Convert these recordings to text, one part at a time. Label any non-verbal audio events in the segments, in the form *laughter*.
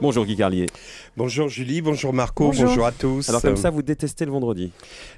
Bonjour Guy Carlier. Bonjour Julie, bonjour Marco, bonjour. à tous. Alors comme ça, vous détestez le vendredi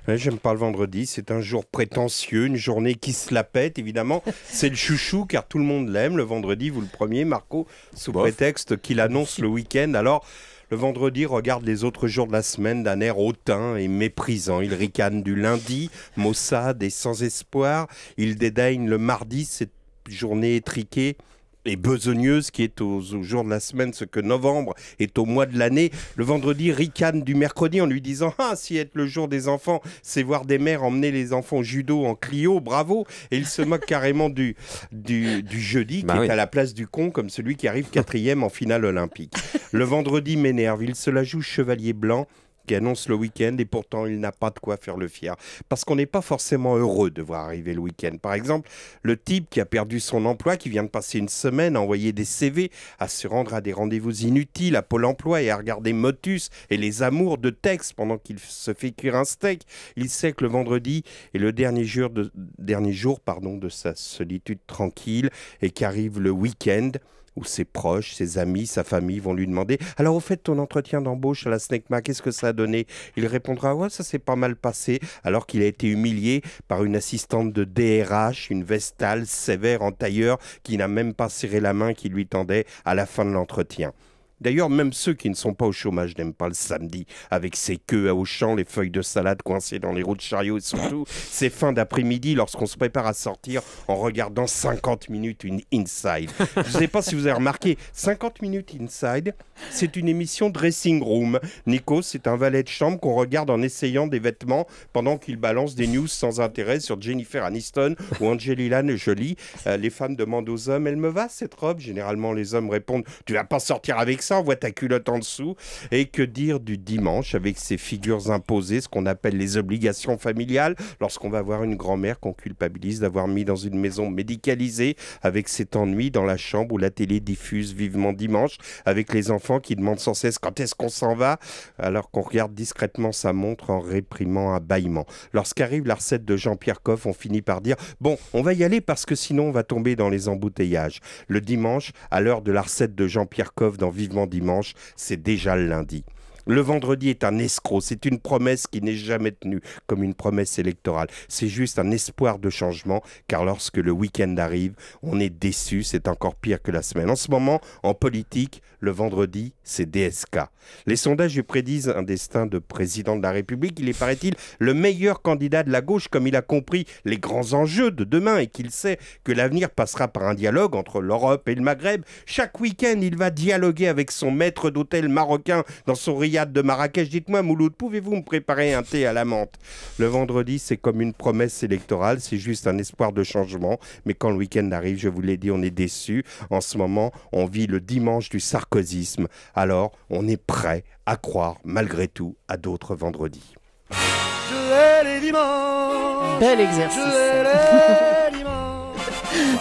J'aime pas le vendredi, c'est un jour prétentieux, une journée qui se la pète, évidemment. *laughs* c'est le chouchou car tout le monde l'aime, le vendredi, vous le premier, Marco, sous prétexte qu'il annonce le week-end. Alors... Le vendredi regarde les autres jours de la semaine d'un air hautain et méprisant. Il ricane du lundi, maussade et sans espoir. Il dédaigne le mardi, cette journée étriquée et besogneuse qui est au, jour de la semaine ce que novembre est au mois de l'année. Le vendredi ricane du mercredi en lui disant ah si être le jour des enfants c'est voir des mères emmener les enfants judo en Clio bravo et il se moque *laughs* carrément du du, jeudi bah qui est à la place du con comme celui qui arrive quatrième en finale olympique. Le vendredi m'énerve il se la joue chevalier blanc annonce le week-end et pourtant il n'a pas de quoi faire le fier. Parce qu'on n'est pas forcément heureux de voir arriver le week-end. Par exemple, le type qui a perdu son emploi, qui vient de passer une semaine à envoyer des CV, à se rendre à des rendez-vous inutiles, à Pôle emploi et à regarder Motus et les amours de texte pendant qu'il se fait cuire un steak. Il sait que le vendredi est le dernier jour de, dernier jour, pardon, de sa solitude tranquille et qu'arrive le week-end où ses proches, ses amis, sa famille vont lui demander Alors, au fait, ton entretien d'embauche à la SNECMA, qu'est-ce que ça a donné Il répondra Ouais, ça s'est pas mal passé, alors qu'il a été humilié par une assistante de DRH, une vestale sévère en tailleur, qui n'a même pas serré la main qui lui tendait à la fin de l'entretien. D'ailleurs, même ceux qui ne sont pas au chômage n'aiment pas le samedi, avec ses queues à Auchan, les feuilles de salade coincées dans les roues de chariot et surtout *laughs* ses fins d'après-midi lorsqu'on se prépare à sortir en regardant 50 minutes une Inside. Je ne sais pas si vous avez remarqué, 50 minutes Inside, c'est une émission dressing room. Nico, c'est un valet de chambre qu'on regarde en essayant des vêtements pendant qu'il balance des news sans intérêt sur Jennifer Aniston ou Angelina Jolie. Euh, les femmes demandent aux hommes, elle me va cette robe Généralement, les hommes répondent, tu vas pas sortir avec ça voit ta culotte en dessous. Et que dire du dimanche avec ces figures imposées, ce qu'on appelle les obligations familiales, lorsqu'on va voir une grand-mère qu'on culpabilise d'avoir mis dans une maison médicalisée, avec cet ennui dans la chambre où la télé diffuse vivement dimanche, avec les enfants qui demandent sans cesse quand est-ce qu'on s'en va, alors qu'on regarde discrètement sa montre en réprimant un bâillement. Lorsqu'arrive la recette de Jean-Pierre Coff, on finit par dire Bon, on va y aller parce que sinon on va tomber dans les embouteillages. Le dimanche, à l'heure de la recette de Jean-Pierre Coff dans Vivement dimanche, c'est déjà lundi. Le vendredi est un escroc, c'est une promesse qui n'est jamais tenue comme une promesse électorale. C'est juste un espoir de changement, car lorsque le week-end arrive, on est déçu, c'est encore pire que la semaine. En ce moment, en politique, le vendredi, c'est DSK. Les sondages lui prédisent un destin de président de la République. Il est, paraît-il, le meilleur candidat de la gauche, comme il a compris les grands enjeux de demain et qu'il sait que l'avenir passera par un dialogue entre l'Europe et le Maghreb. Chaque week-end, il va dialoguer avec son maître d'hôtel marocain dans son riad de Marrakech. Dites-moi, Mouloud, pouvez-vous me préparer un thé à la menthe Le vendredi, c'est comme une promesse électorale, c'est juste un espoir de changement. Mais quand le week-end arrive, je vous l'ai dit, on est déçu. En ce moment, on vit le dimanche du sarkozisme, Alors, on est prêt à croire, malgré tout, à d'autres vendredis. Bel exercice. *laughs*